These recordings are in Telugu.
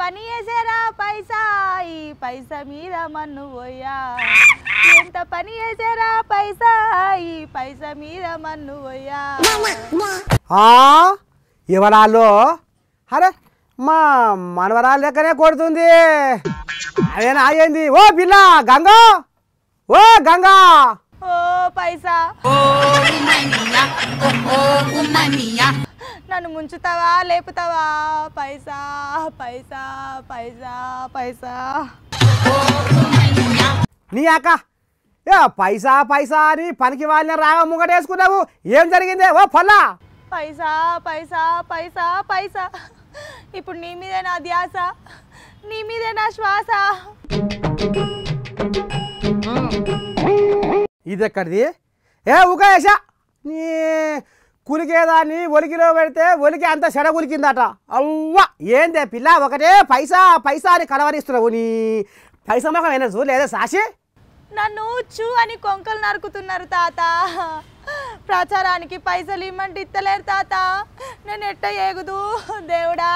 పని చేసేరా పైసా ఈ పైసా మీద మన్ను పోయా ఎంత పని చేసేరా పైసా ఈ పైసా మీద మన్ను పోయా ఎవరాలో అరే మా మనవరాలు లెక్కనే కొడుతుంది అదేనా అయ్యింది ఓ పిల్ల గంగ ఓ గంగా ఓ పైసా ఓ నన్ను ముంచుతావా లేపుతావా పైసా పైసా పైసా పైసా నీ అక్క పైసా పైసా అని పనికి వాళ్ళని రాగా ముంగటేసుకున్నావు ఏం జరిగిందే ఓ పొల్లా పైసా పైసా పైసా పైసా ఇప్పుడు నీ మీదే నా ధ్యాస నీ మీదే నా శ్వాస ఇది ఎక్కడిది ఏ ఉగా నీ కులికేదాన్ని ఒలికిలో పెడితే ఒలికి అంత చెడ ఉలికిందట అవ్వ ఏందే పిల్ల ఒకటే పైసా పైసా అని కలవరిస్తున్నావు నీ పైసా మొఖం అయినా చూడలేదా సాషి నన్ను చూ అని కొంకలు నరుకుతున్నారు తాత ప్రచారానికి పైసలు ఇమ్మంటే ఇత్తలేరు తాత నేను ఎట్ట ఏగుదు దేవుడా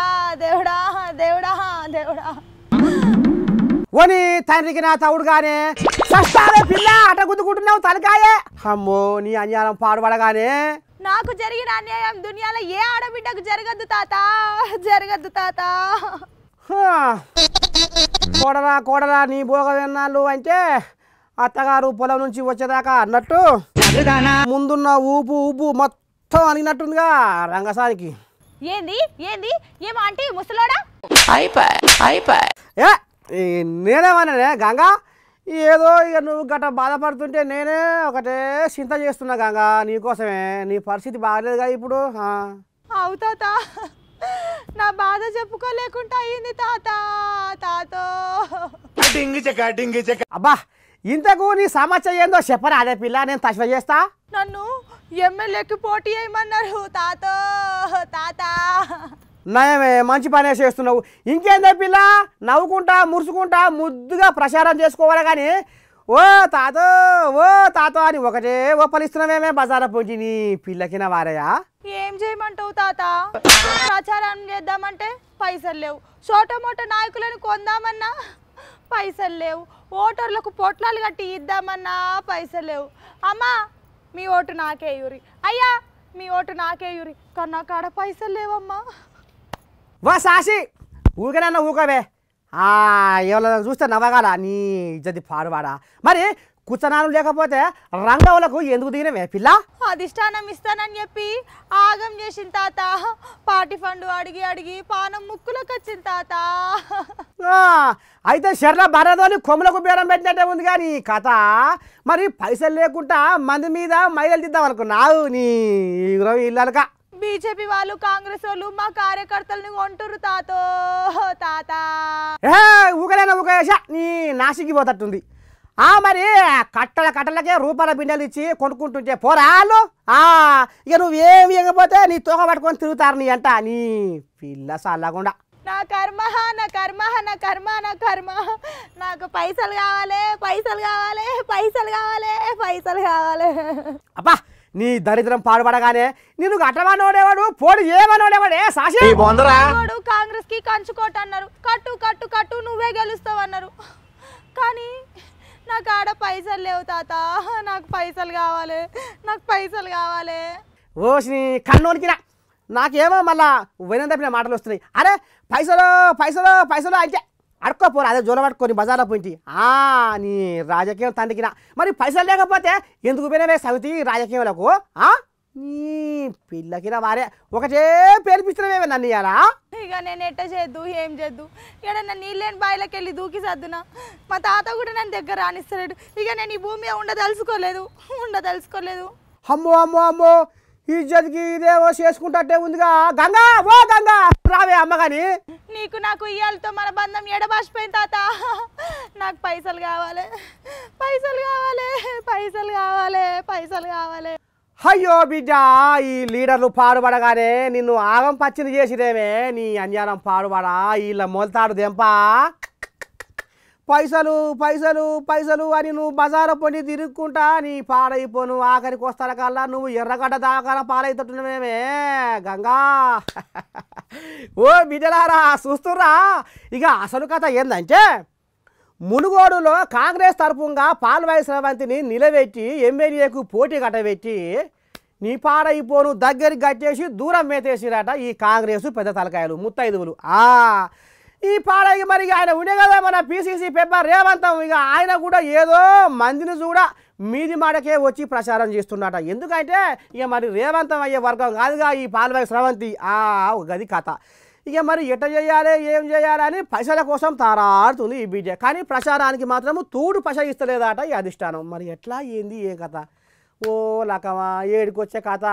దేవుడా దేవుడా దేవుడా ఓని తండ్రికి నా తౌడుగానే సస్తారే పిల్ల అట గుద్దుకుంటున్నావు తనకాయే అమ్మో నీ అన్యాయం పాడుపడగానే నాకు జరిగిన అన్యాయం దునియాలో ఏ ఆడబిడ్డకు జరగద్దు తాత జరగద్దు తాత కోడరా కోడరా నీ భోగ విన్నాళ్ళు అంటే అత్తగారు పొలం నుంచి వచ్చేదాకా అన్నట్టు ముందున్న ఊపు ఊపు మొత్తం అనిగినట్టుందిగా రంగసానికి ఏంది ఏంది ఏమో అంటే ముసలోడా అయిపోయి అయిపోయి నేనేమన్నా గంగా ఏదో ఇక నువ్వు గట బాధపడుతుంటే నేనే ఒకటే చింత చేస్తున్నా నీ నీకోసమే నీ పరిస్థితి బాగలేదుగా ఇప్పుడు అవుతా నా బాధ చెప్పుకోలేకుండా అయింది తాత తాతో అబ్బా ఇంతకు నీ సమస్య ఏందో చెప్పరా అదే పిల్ల నేను తశ్వ చేస్తా నన్ను ఎమ్మెల్యేకి పోటీ చేయమన్నారు తాతో తాత నయమే మంచి పనే చేస్తున్నావు ఇంకేందే పిల్ల నవ్వుకుంటా మురుసుకుంటా ముద్దుగా ప్రచారం చేసుకోవాలి కానీ ఓ తాత ఓ తాత అని ఒకటే ఓ పలిస్తున్నామేమే బజార పొంచి నీ పిల్లకి వారయా ఏం చేయమంటావు తాత ప్రచారం చేద్దామంటే పైసలు లేవు చోట మోట నాయకులను కొందామన్నా పైసలు లేవు ఓటర్లకు పొట్లాలు కట్టి ఇద్దామన్నా పైసలు లేవు అమ్మా మీ ఓటు నాకే యూరి అయ్యా మీ ఓటు నాకే యూరి కన్నా కాడ పైసలు లేవమ్మా వా సాసి ఊకనన్నా ఊకవే ఎవరు చూస్తే నవ్వగాల నీ ఇజ్జతి పాడువాడా మరి కూర్చనాలు లేకపోతే రంగవులకు ఎందుకు దిగినవే పిల్ల అధిష్టానం ఇస్తానని చెప్పి ఆగం చేసిన తాత పాటి ఫండు అడిగి అడిగి పానం ముక్కులకు వచ్చిన తాత అయితే శర్ల భరదోని కొమ్ములకు బేరం పెట్టినట్టే ఉంది కానీ కథ మరి పైసలు లేకుండా మంది మీద మైదలు తిద్దాం అనుకున్నావు నీ ఇల్లలుగా బీజేపీ వాళ్ళు కాంగ్రెస్ వాళ్ళు మా కార్యకర్తల్ని కొంటురు తాతో తాత ఊగలేన ఊగలేనా నీ నాసికి పోతట్టుంది ఆ మరి కట్టల కట్టలకే రూపాల బిండలు ఇచ్చి కొనుక్కుంటుంటే పోరాళ్ళు ఆ ఇక ఏమి ఇవ్వకపోతే నీ తోక పట్టుకొని తిరుగుతారు నీ అంట నీ పిల్ల సల్లగుండా నా కర్మ నా కర్మ నా కర్మ నా కర్మ నాకు పైసలు కావాలి పైసలు కావాలి పైసలు కావాలి పైసలు కావాలి అబ్బా నీ దరిద్రం పాడుపడగానే నేను గట్టమనోడేవాడు పోడు ఏ సాక్షి కాంగ్రెస్ కి కంచుకోట అన్నారు కట్టు కట్టు కట్టు నువ్వే గెలుస్తావు అన్నారు కానీ నాకు ఆడ పైసలు లేవు తాత నాకు పైసలు కావాలి నాకు పైసలు కావాలి ఓసిని కన్నోనికి నాకేమో మళ్ళా వెనంతపిన మాటలు వస్తున్నాయి అరే పైసలు పైసలు పైసలు అయితే అడుక్కోపోరు అదే జోలబట్టుకొని బజార్లో పోయింటి నీ రాజకీయం తండ్రికిన మరి పైసలు లేకపోతే ఎందుకు పోయినవే సమితి ఆ నీ పిల్లకిన వారే ఒకటే పేర్పిస్తున్నావే నన్ను ఇయ్యాలా ఇక నేను ఎట్ట చేద్దు ఏం చేద్దు ఇక్కడ నన్ను నీళ్ళని బాయిలోకి వెళ్ళి దూకి సర్దునా మా తాత కూడా నన్ను దగ్గర రాణిస్తలేడు ఇక నేను ఈ భూమి ఉండ తలుసుకోలేదు అమ్మో అమ్మో అమ్మో జరిగి ఇదేవో చేసుకుంటే ఉందిగా గంగా ఓ గంగా రావే అమ్మగాని నీకు నాకు ఇయ్యాలతో మన బంధం ఎడబాసిపోయింది తాత నాకు పైసలు కావాలి పైసలు కావాలి పైసలు కావాలి పైసలు కావాలి అయ్యో బిడ్డ ఈ లీడర్లు పాడుబడగానే నిన్ను ఆగం పచ్చిని చేసిరేమే నీ అన్యాయం పాడుబడా వీళ్ళ మొలతాడు దెంపా పైసలు పైసలు పైసలు అని నువ్వు బజారు పొండి తిరుక్కుంటా నీ పాడైపోను ఆఖరికి వస్తారు కల్లా నువ్వు ఎర్రగడ్డ దాకా పాలైతుంటున్నావేమే గంగా ఓ బిడ్డలారా చూస్తురా ఇక అసలు కథ ఏందంటే మునుగోడులో కాంగ్రెస్ తరపుగా పాల్వాయి శ్రవంతిని నిలబెట్టి ఎమ్మెల్యేకు పోటీ కట్టబెట్టి నీ పాడైపోను దగ్గరికి కట్టేసి దూరం మేతేసిరట ఈ కాంగ్రెసు పెద్ద తలకాయలు ముత్తైదువులు ఈ పాడకి మరి ఆయన ఉండే కదా మన పీసీసీ పేపర్ రేవంతం ఇక ఆయన కూడా ఏదో మందిని చూడా మీది మాటకే వచ్చి ప్రచారం చేస్తున్నట ఎందుకంటే ఇక మరి రేవంతం అయ్యే వర్గం కాదుగా ఈ పాల్వాయి స్రవంతి ఆ గది కథ ఇక మరి ఎట చేయాలి ఏం చేయాలి అని పైసల కోసం తారాడుతుంది ఈ బీజే కానీ ప్రచారానికి మాత్రము తూడు పైస ఇస్తలేదట ఈ అధిష్టానం మరి ఎట్లా ఏంది ఏ కథ ఓ లకమా ఏడుకొచ్చే కథ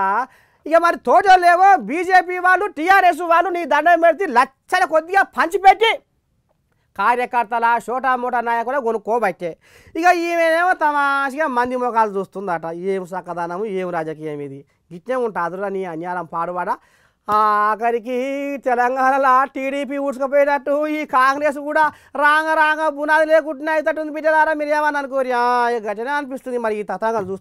ఇక మరి తోటలేవో బీజేపీ వాళ్ళు టీఆర్ఎస్ వాళ్ళు నీ దండం పెడితే లచ్చల కొద్దిగా పంచిపెట్టి కార్యకర్తల షోటామోటా నాయకుల కొనుక్కోబట్టే ఇక ఈమెనేమో తమాషిగా మంది ముఖాలు చూస్తుందట ఏం సకదానము ఏం రాజకీయం ఇది ఇట్నే ఉంటాదురా నీ అన్యాయం పాడువాడ ఆఖరికి తెలంగాణలో టీడీపీ ఊడ్చుకుపోయేటట్టు ఈ కాంగ్రెస్ కూడా రాంగ రాంగ బునాది లేకుంటున్నాయి తట్టు బిడ్డలారా మీరు ఏమని అనుకోరు ఘటన అనిపిస్తుంది మరి ఈ తతంగాలు చూస్తే